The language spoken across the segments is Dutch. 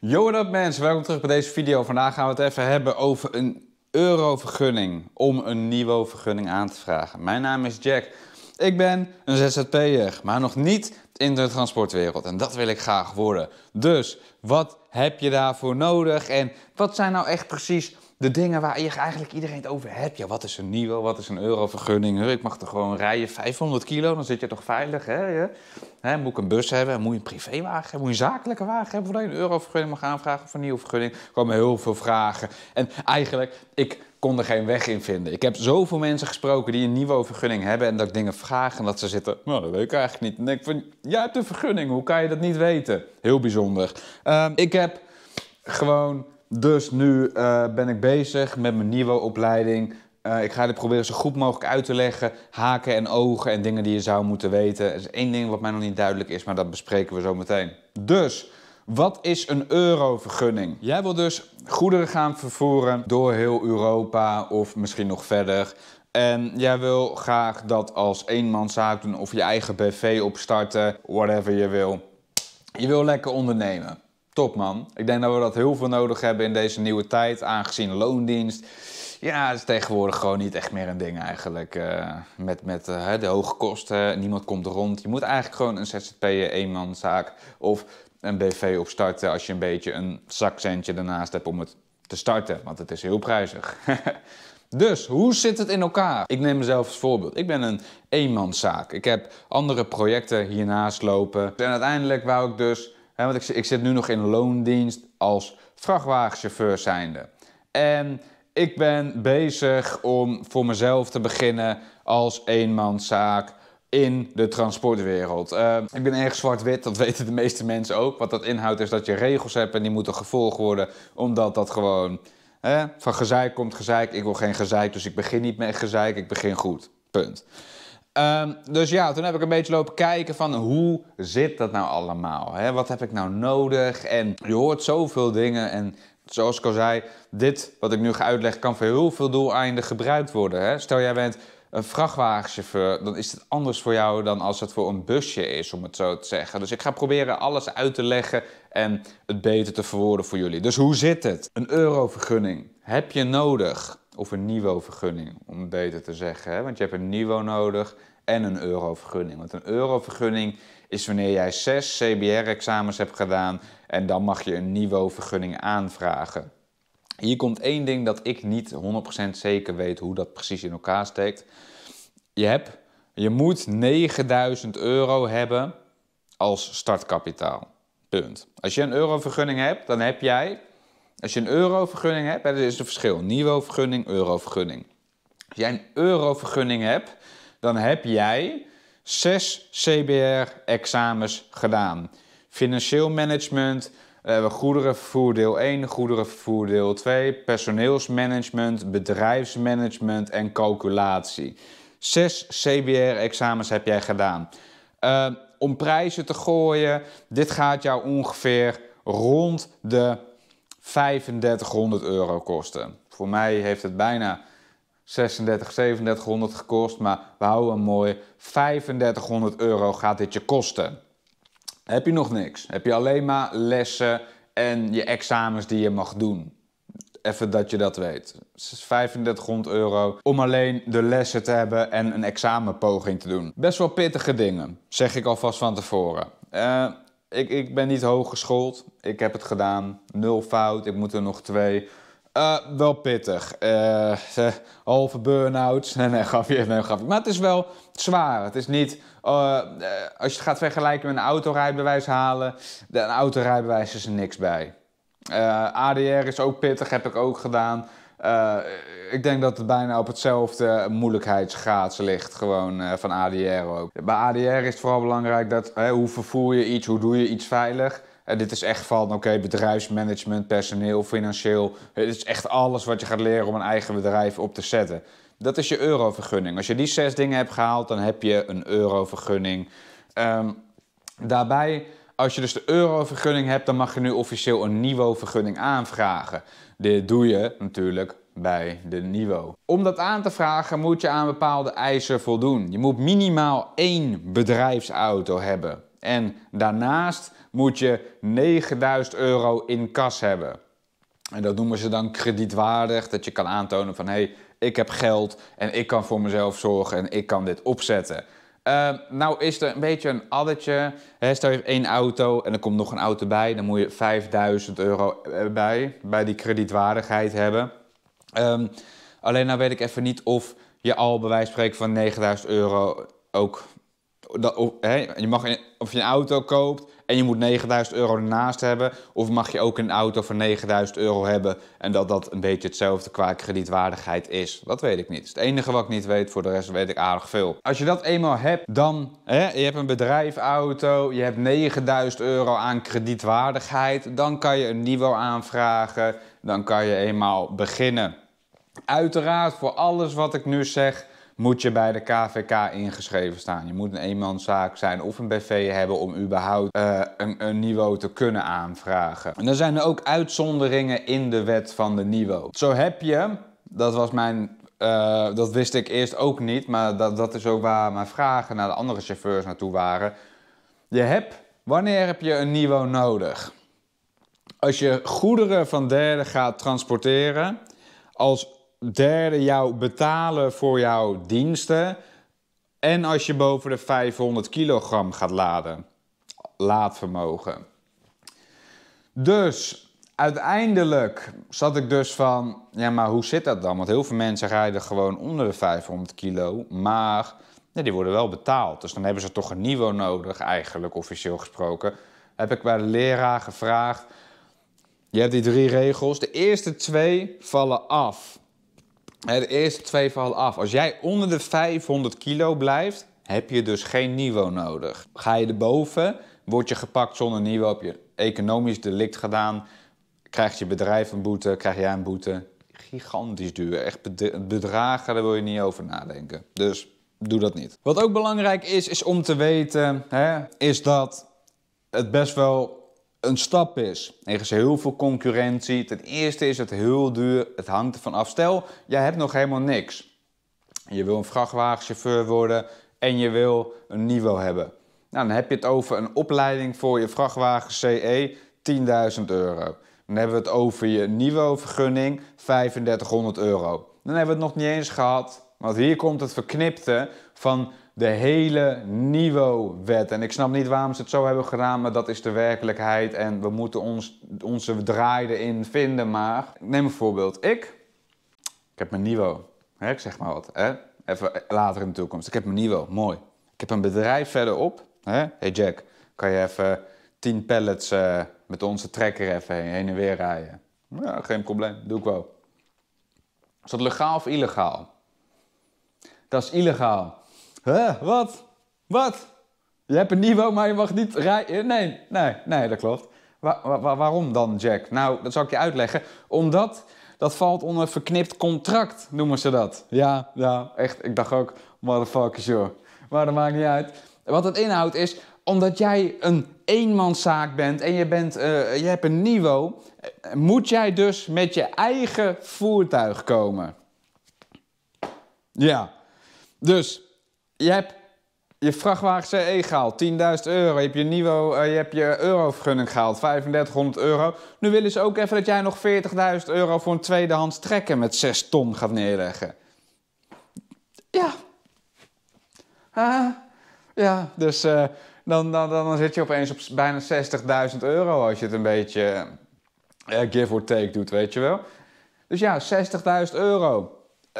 Yo, what up mensen, welkom terug bij deze video. Vandaag gaan we het even hebben over een eurovergunning om een nieuwe vergunning aan te vragen. Mijn naam is Jack. Ik ben een ZZP'er, maar nog niet in de transportwereld en dat wil ik graag worden. Dus wat heb je daarvoor nodig en wat zijn nou echt precies de dingen waar je eigenlijk iedereen het over hebt. Ja, wat is een nieuwe, wat is een eurovergunning? Ik mag er gewoon rijden, 500 kilo, dan zit je toch veilig. Hè? Hè, moet ik een bus hebben, moet je een privéwagen hebben, moet je een zakelijke wagen hebben... voordat je een eurovergunning mag aanvragen of een nieuwe vergunning. Er komen heel veel vragen. En eigenlijk, ik kon er geen weg in vinden. Ik heb zoveel mensen gesproken die een nieuwe vergunning hebben... en dat ik dingen vraag en dat ze zitten, nou, dat weet ik eigenlijk niet. En denk ik van, jij hebt een vergunning, hoe kan je dat niet weten? Heel bijzonder. Ehm, ik heb gewoon dus nu eh, ben ik bezig met mijn nieuwe opleiding. Eh, ik ga dit proberen zo goed mogelijk uit te leggen. Haken en ogen en dingen die je zou moeten weten. Er is één ding wat mij nog niet duidelijk is, maar dat bespreken we zo meteen. Dus, wat is een eurovergunning? Jij wil dus goederen gaan vervoeren door heel Europa of misschien nog verder. En jij wil graag dat als eenmanszaak doen of je eigen BV opstarten, whatever je wil. Je wil lekker ondernemen. Top man. Ik denk dat we dat heel veel nodig hebben in deze nieuwe tijd, aangezien loondienst. Ja, is tegenwoordig gewoon niet echt meer een ding eigenlijk. Eh, met met eh, de hoge kosten, niemand komt rond. Je moet eigenlijk gewoon een ZZP'er, eenmanszaak of een BV opstarten als je een beetje een zakcentje daarnaast hebt om het te starten. Want het is heel prijzig. Dus, hoe zit het in elkaar? Ik neem mezelf als voorbeeld. Ik ben een eenmanszaak. Ik heb andere projecten hiernaast lopen. En uiteindelijk wou ik dus want ik, ik, zit nu nog in loondienst als vrachtwagenchauffeur zijnde. En ik ben bezig om voor mezelf te beginnen als eenmanszaak in de transportwereld. Eh, ik ben erg zwart-wit, dat weten de meeste mensen ook. Wat dat inhoudt is dat je regels hebt en die moeten gevolgd worden, omdat dat gewoon van gezeik komt gezeik. Ik wil geen gezeik, dus ik begin niet met gezeik, ik begin goed. Punt. Ehm, dus ja, toen heb ik een beetje lopen kijken van hoe zit dat nou allemaal? Hè? Wat heb ik nou nodig? En je hoort zoveel dingen en zoals ik al zei, dit wat ik nu ga uitleggen kan voor heel veel doeleinden gebruikt worden. Hè? Stel jij bent een vrachtwagenchauffeur, dan is het anders voor jou dan als het voor een busje is, om het zo te zeggen. Dus ik ga proberen alles uit te leggen en het beter te verwoorden voor jullie. Dus hoe zit het? Een eurovergunning heb je nodig. Of een nieuwe vergunning om beter te zeggen. Hè? Want je hebt een niveau nodig en een eurovergunning. Want een eurovergunning is wanneer jij zes CBR-examens hebt gedaan en dan mag je een nieuwe vergunning aanvragen. Hier komt één ding dat ik niet 100% zeker weet hoe dat precies in elkaar steekt. Je, hebt, je moet 9000 euro hebben als startkapitaal. Punt. Als je een eurovergunning hebt, dan heb jij als je een eurovergunning hebt, er is een verschil. Niveauvergunning, vergunning eurovergunning. Als jij een eurovergunning hebt, dan heb jij zes CBR-examens gedaan. Financieel management, eh, we goederenvervoer deel 1, goederenvervoer deel 2, personeelsmanagement, bedrijfsmanagement en calculatie. Zes CBR-examens heb jij gedaan. Eh, om prijzen te gooien, dit gaat jou ongeveer rond de 3500 euro kosten. Voor mij heeft het bijna 36, 3700 gekost, maar we houden hem mooi. 3500 euro gaat dit je kosten. Heb je nog niks? Heb je alleen maar lessen en je examens die je mag doen? Even dat je dat weet. 3500 euro om alleen de lessen te hebben en een examenpoging te doen. Best wel pittige dingen, zeg ik alvast van tevoren. Eh, ik, ik ben niet hoog geschoold. Ik heb het gedaan. Nul fout. Ik moet er nog twee. Eh, wel pittig. Eh, halve burn out Nee, nee, gaf je. Nee, gaf ik? Maar het is wel zwaar. Het is niet. Oh, eh, als je het gaat vergelijken met een autorijbewijs halen. Een autorijbewijs is er niks bij. ADR is ook pittig, heb ik ook gedaan. Eh, ik denk dat het bijna op hetzelfde moeilijkheidsgraad ligt, gewoon eh, van ADR ook. Bij ADR is het vooral belangrijk dat hoe vervoer je iets, hoe doe je iets veilig. En eh, dit is echt van, oké, bedrijfsmanagement, personeel, financieel. Het is echt alles wat je gaat leren om een eigen bedrijf op te zetten. Dat is je eurovergunning. Als je die zes dingen hebt gehaald, dan heb je een eurovergunning. Um, daarbij als je dus de eurovergunning hebt, dan mag je nu officieel een NIWO-vergunning aanvragen. Dit doe je natuurlijk bij de NIWO. Om dat aan te vragen moet je aan bepaalde eisen voldoen. Je moet minimaal één bedrijfsauto hebben. En daarnaast moet je 9000 euro in kas hebben. En dat noemen ze dan kredietwaardig, dat je kan aantonen van hé, hey, ik heb geld en ik kan voor mezelf zorgen en ik kan dit opzetten. Ehm, nou is er een beetje een addertje. Hè, stel je één auto en er komt nog een auto bij. Dan moet je 5000 euro eh, bij, bij die kredietwaardigheid hebben. Ehm, alleen nou weet ik even niet of je al bij wijze van spreken van 9000 euro ook dat, of, hè, je mag of je een auto koopt en je moet 9000 euro ernaast hebben. Of mag je ook een auto voor 9000 euro hebben en dat dat een beetje hetzelfde qua kredietwaardigheid is. Dat weet ik niet. het enige wat ik niet weet. Voor de rest weet ik aardig veel. Als je dat eenmaal hebt, dan heb je hebt een bedrijfauto, je hebt 9000 euro aan kredietwaardigheid. Dan kan je een nieuwe aanvragen. Dan kan je eenmaal beginnen. Uiteraard voor alles wat ik nu zeg moet je bij de KVK ingeschreven staan. Je moet een eenmanszaak zijn of een BV hebben om überhaupt eh, een, een niveau te kunnen aanvragen. En er zijn ook uitzonderingen in de wet van de niveau. Zo heb je, dat was mijn eh, dat wist ik eerst ook niet, maar dat, dat is ook waar mijn vragen naar de andere chauffeurs naartoe waren. Je hebt, wanneer heb je een niveau nodig? Als je goederen van derden gaat transporteren als Derde, jou betalen voor jouw diensten. En als je boven de 500 kilogram gaat laden. Laadvermogen. Dus uiteindelijk zat ik dus van, ja, maar hoe zit dat dan? Want heel veel mensen rijden gewoon onder de 500 kilo, maar die worden wel betaald. Dus dan hebben ze toch een niveau nodig, eigenlijk officieel gesproken. Heb ik bij de leraar gevraagd, je hebt die drie regels. De eerste twee vallen af het eerste twee valt af. Als jij onder de 500 kilo blijft, heb je dus geen niveau nodig. Ga je erboven, word je gepakt zonder niveau, heb je economisch delict gedaan, krijgt je bedrijf een boete, krijg jij een boete. Gigantisch duur, echt bedragen, daar wil je niet over nadenken. Dus doe dat niet. Wat ook belangrijk is, is om te weten, hè, is dat het best wel een stap is. Er is heel veel concurrentie. Ten eerste is het heel duur. Het hangt ervan af. Stel, jij hebt nog helemaal niks. Je wil een vrachtwagenchauffeur worden en je wil een niveau hebben. Nou, dan heb je het over een opleiding voor je vrachtwagen CE 10.000 euro. Dan hebben we het over je niveau-vergunning 3500 euro. Dan hebben we het nog niet eens gehad. Want hier komt het verknipte van de hele NIWO-wet. En ik snap niet waarom ze het zo hebben gedaan, maar dat is de werkelijkheid. En we moeten ons, onze draai erin vinden. Maar neem een voorbeeld. Ik, ik heb mijn NIWO. Hè, ik zeg maar wat. Hè? Even later in de toekomst. Ik heb mijn NIWO. Mooi. Ik heb een bedrijf verderop. Hè? Hey Jack, kan je even 10 pallets eh, met onze trekker even heen, heen en weer rijden? Ja, geen probleem. Doe ik wel. Is dat legaal of illegaal? Dat is illegaal. Huh, wat? Wat? Je hebt een niveau, maar je mag niet rijden. Eh, nee, nee, nee, dat klopt. waarom dan, Jack? Nou, dat zal ik je uitleggen. Omdat dat valt onder verknipt contract, noemen ze dat. Ja, ja, echt. Ik dacht ook, motherfuckers joh. Maar dat maakt niet uit. Wat het inhoudt is, omdat jij een eenmanszaak bent en je, bent, uh, je hebt een niveau, eh, moet jij dus met je eigen voertuig komen. Ja, dus je hebt je vrachtwagen CE gehaald, 10.000 euro. Je hebt je, eh, je, hebt je eurovergunning gehaald, 3500 euro. Nu willen ze ook even dat jij nog 40.000 euro voor een tweedehands trekker met 6 ton gaat neerleggen. Ja. ja, dus eh, dan, dan, dan, zit je opeens op bijna 60.000 euro als je het een beetje eh, give or take doet, weet je wel. Dus ja, 60.000 euro.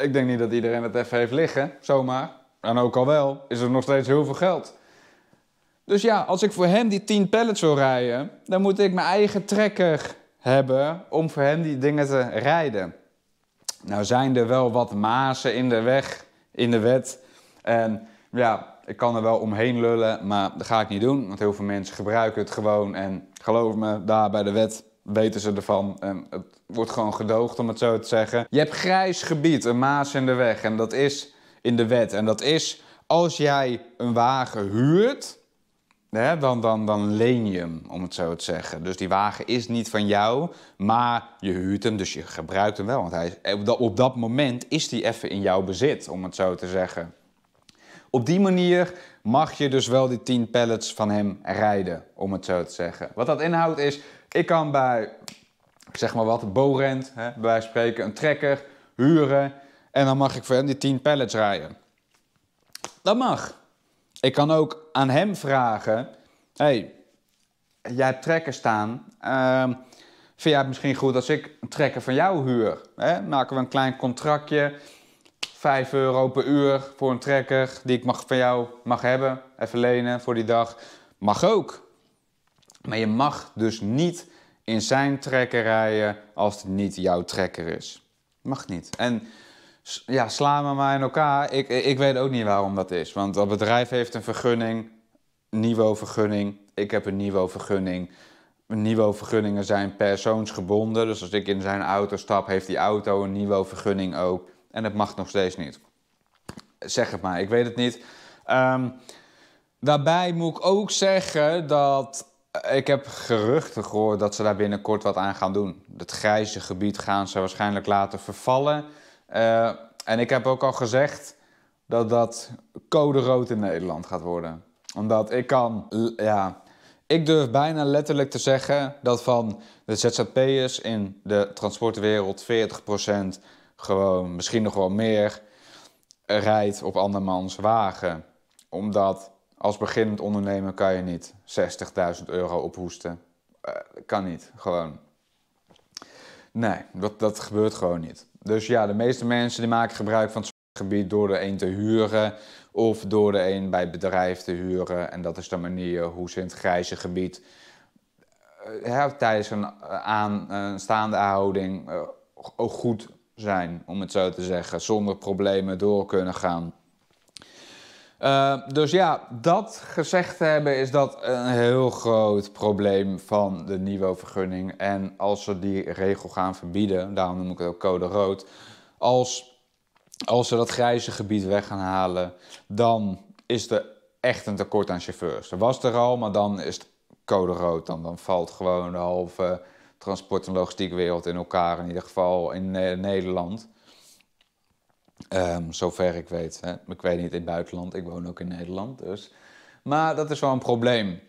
Ik denk niet dat iedereen dat even heeft liggen, zomaar. En ook al wel, is er nog steeds heel veel geld. Dus ja, als ik voor hem die 10 pallets wil rijden, dan moet ik mijn eigen trekker hebben om voor hem die dingen te rijden. Nou zijn er wel wat mazen in de weg, in de wet. En ja, ik kan er wel omheen lullen, maar dat ga ik niet doen. Want heel veel mensen gebruiken het gewoon. En geloof me, daar bij de wet weten ze ervan. En het wordt gewoon gedoogd, om het zo te zeggen. Je hebt grijs gebied, een maas in de weg. En dat is in de wet. En dat is, als jij een wagen huurt, hè, dan, dan, dan leen je hem, om het zo te zeggen. Dus die wagen is niet van jou, maar je huurt hem, dus je gebruikt hem wel. Want hij, op, dat, op dat moment is die even in jouw bezit, om het zo te zeggen. Op die manier mag je dus wel die 10 pallets van hem rijden, om het zo te zeggen. Wat dat inhoudt is, ik kan bij, zeg maar wat, Borent, hè, bij spreken, een trekker huren. En dan mag ik voor hem die 10 pallets rijden. Dat mag. Ik kan ook aan hem vragen: hey, jij hebt trekken staan. Ehm, vind jij het misschien goed als ik een trekker van jou huur? Maken we een klein contractje. 5 euro per uur voor een trekker die ik mag van jou mag hebben. Even lenen voor die dag. Mag ook. Maar je mag dus niet in zijn trekker rijden als het niet jouw trekker is. Mag niet. En ja, sla me maar in elkaar. Ik, ik weet ook niet waarom dat is. Want dat bedrijf heeft een vergunning, niveau-vergunning. Ik heb een niveau-vergunning. Niveau-vergunningen zijn persoonsgebonden. Dus als ik in zijn auto stap, heeft die auto een niveau-vergunning ook. En dat mag nog steeds niet. Zeg het maar, ik weet het niet. daarbij ehm, moet ik ook zeggen dat eh, ik heb geruchten gehoord dat ze daar binnenkort wat aan gaan doen. Het grijze gebied gaan ze waarschijnlijk laten vervallen. Eh, en ik heb ook al gezegd dat dat code rood in Nederland gaat worden. Omdat ik kan, ja, ik durf bijna letterlijk te zeggen dat van de ZZP'ers in de transportwereld 40% gewoon, misschien nog wel meer, rijdt op andermans wagen. Omdat als beginnend ondernemer kan je niet 60.000 euro ophoesten. Uh, kan niet, gewoon. Nee, dat, dat gebeurt gewoon niet. Dus ja, de meeste mensen die maken gebruik van het gebied door er een te huren of door er een bij het bedrijf te huren. En dat is de manier hoe ze in het grijze gebied eh, tijdens een eh, aanstaande houding eh, ook goed zijn, om het zo te zeggen, zonder problemen door kunnen gaan. Eh, dus ja, dat gezegd hebben is dat een heel groot probleem van de nieuwe vergunning En als ze die regel gaan verbieden, daarom noem ik het ook code rood. Als, als ze dat grijze gebied weg gaan halen, dan is er echt een tekort aan chauffeurs. Er was er al, maar dan is het code rood. Dan, dan valt gewoon de halve transport- en logistiekwereld in elkaar, in ieder geval in eh, Nederland. Ehm, zover ik weet. Hè. Ik weet niet in het buitenland, ik woon ook in Nederland. Dus. Maar dat is wel een probleem.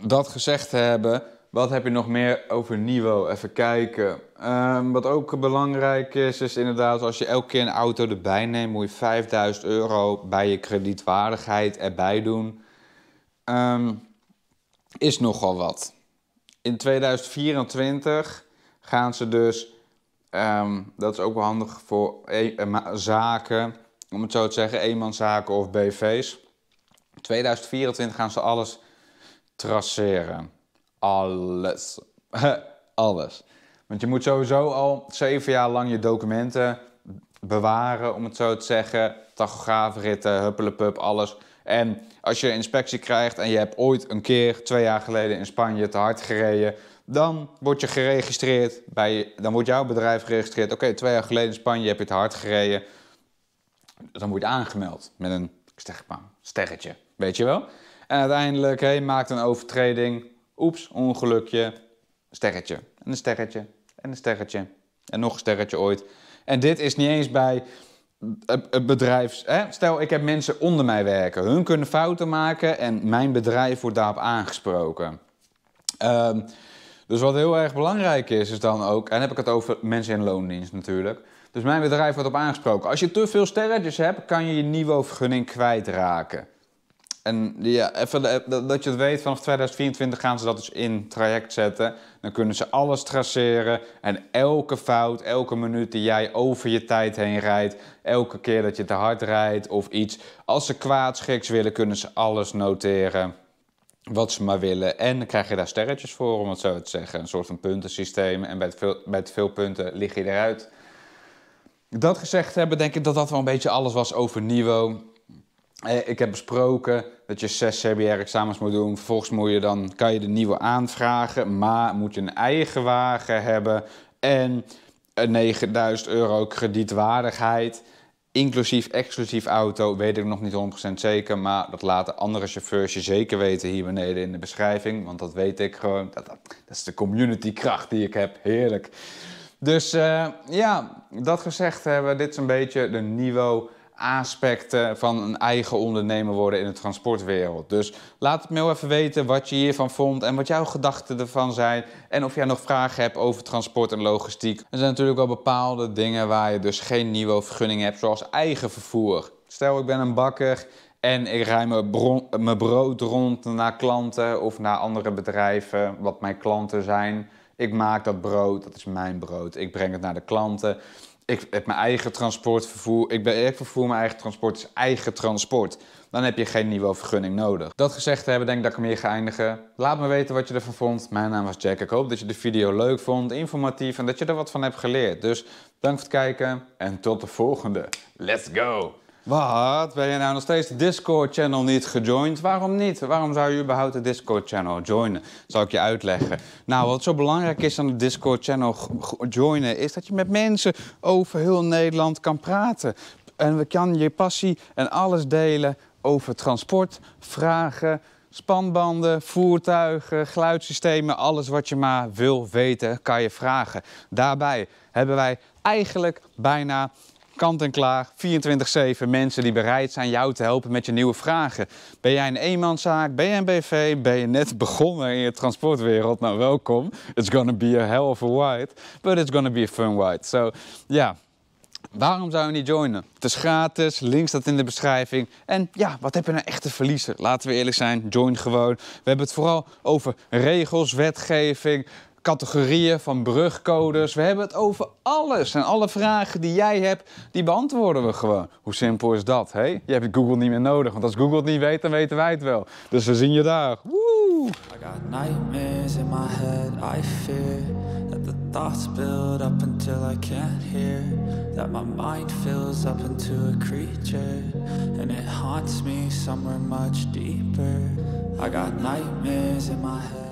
Dat gezegd te hebben, wat heb je nog meer over Nivo? Even kijken. Ehm, wat ook belangrijk is, is inderdaad als je elke keer een auto erbij neemt, moet je 5000 euro bij je kredietwaardigheid erbij doen. Ehm, is nogal wat. In 2024 gaan ze dus Ehm, dat is ook wel handig voor e-, eh, zaken, om het zo te zeggen, eenmanszaken of BV's. 2024 gaan ze alles traceren. Alles. alles. Want je moet sowieso al zeven jaar lang je documenten bewaren, om het zo te zeggen. Tachograafritten, huppelepup, alles. En als je inspectie krijgt en je hebt ooit een keer, twee jaar geleden in Spanje, te hard gereden, dan word je geregistreerd bij, dan wordt jouw bedrijf geregistreerd. Oké, twee jaar geleden in Spanje heb je het hard gereden. Dus dan word je aangemeld met een sterretje, weet je wel. En uiteindelijk, hey, maakt een overtreding. Oeps, ongelukje, sterretje. En een sterretje, en een sterretje, en nog een sterretje ooit. En dit is niet eens bij het bedrijf. Hè? Stel, ik heb mensen onder mij werken. Hun kunnen fouten maken en mijn bedrijf wordt daarop aangesproken. Ehm, dus wat heel erg belangrijk is, is dan ook, en dan heb ik het over mensen in loondienst natuurlijk. Dus mijn bedrijf wordt op aangesproken. Als je te veel sterretjes hebt, kan je je niveauvergunning vergunning kwijtraken. En ja, even eh, dat je het weet, vanaf 2024 gaan ze dat dus in traject zetten. Dan kunnen ze alles traceren en elke fout, elke minuut die jij over je tijd heen rijdt, elke keer dat je te hard rijdt of iets, als ze kwaadschiks willen, kunnen ze alles noteren wat ze maar willen. En dan krijg je daar sterretjes voor, om het zo te zeggen. Een soort van puntensysteem. En bij veel, bij veel punten lig je eruit. Dat gezegd hebben, denk ik dat dat wel een beetje alles was over Nivo. Eh, ik heb besproken dat je zes CBR-examens moet doen. Vervolgens moet je dan, kan je de nieuwe aanvragen, maar moet je een eigen wagen hebben en 9000 euro kredietwaardigheid inclusief exclusief auto, weet ik nog niet 100% zeker. Maar dat laten andere chauffeurs je zeker weten hier beneden in de beschrijving. Want dat weet ik gewoon. Dat, dat, is de community kracht die ik heb. Heerlijk. Dus eh, ja, dat gezegd hebben, dit is een beetje de niveau aspecten van een eigen ondernemer worden in de transportwereld. Dus laat het me wel even weten wat je hiervan vond en wat jouw gedachten ervan zijn. En of jij nog vragen hebt over transport en logistiek. Er zijn natuurlijk wel bepaalde dingen waar je dus geen nieuwe vergunning hebt, zoals eigen vervoer. Stel, ik ben een bakker en ik rij mijn, mijn brood rond naar klanten of naar andere bedrijven, wat mijn klanten zijn. Ik maak dat brood, dat is mijn brood. Ik breng het naar de klanten ik heb mijn eigen transportvervoer. Ik, ben, ik vervoer mijn eigen transport, is eigen transport. Dan heb je geen nieuwe vergunning nodig. Dat gezegd te hebben, denk ik dat ik hem hier ga eindigen. Laat me weten wat je ervan vond. Mijn naam was Jack. Ik hoop dat je de video leuk vond, informatief en dat je er wat van hebt geleerd. Dus dank voor het kijken en tot de volgende. Let's go! Wat? Ben je nou nog steeds de Discord-channel niet gejoind? Waarom niet? Waarom zou je überhaupt de Discord-channel joinen? Zal ik je uitleggen. Nou, wat zo belangrijk is aan de Discord-channel joinen... is dat je met mensen over heel Nederland kan praten. En we kan je passie en alles delen over transport, vragen... Spanbanden, voertuigen, geluidssystemen, alles wat je maar wil weten, kan je vragen. Daarbij hebben wij eigenlijk bijna kant-en-klaar, 24-7 mensen die bereid zijn jou te helpen met je nieuwe vragen. Ben jij een eenmanszaak, ben jij een BV, ben je net begonnen in je transportwereld? Nou, welkom. It's gonna be a hell of a ride, but it's gonna be a fun ride. So, ja, Waarom zou je niet joinen? Het is gratis, link staat in de beschrijving. En ja, wat heb je nou echt te verliezen? Laten we eerlijk zijn, join gewoon. We hebben het vooral over regels, wetgeving, categorieën, van brugcodes. We hebben het over alles. En alle vragen die jij hebt, die beantwoorden we gewoon. Hoe simpel is dat, hè? Je hebt Google niet meer nodig, want als Google het niet weet, dan weten wij het wel. Dus we zien je daar. Woe! I got nightmares in my head, I fear That the thoughts build up until I can't hear That my mind fills up into a creature And it haunts me somewhere much deeper I got nightmares in my head